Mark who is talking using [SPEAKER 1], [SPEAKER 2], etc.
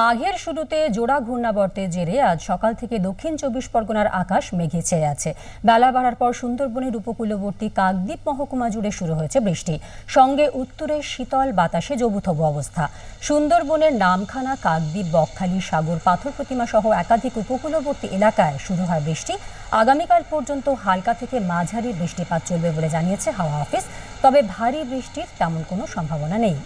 [SPEAKER 1] মাঘের শুরুতে জোড়া ঘূর্ণাবর্তের জেরে আজ সকাল থেকে দক্ষিণ চব্বিশ পরগনার আকাশ মেঘে ছেয়ে আছে বেলা বাড়ার পর সুন্দরবনের উপকূলবর্তী কাকদ্বীপ মহকুমা জুড়ে শুরু হয়েছে বৃষ্টি সঙ্গে উত্তরের শীতল বাতাসে জবুথবু অবস্থা সুন্দরবনের নামখানা কাকদ্বীপ বকখালি সাগর পাথর প্রতিমা সহ একাধিক উপকূলবর্তী এলাকায় শুরু হয় বৃষ্টি আগামীকাল পর্যন্ত হালকা থেকে মাঝারি বৃষ্টিপাত চলবে বলে জানিয়েছে হাওয়া অফিস তবে ভারী বৃষ্টির তেমন কোনো সম্ভাবনা নেই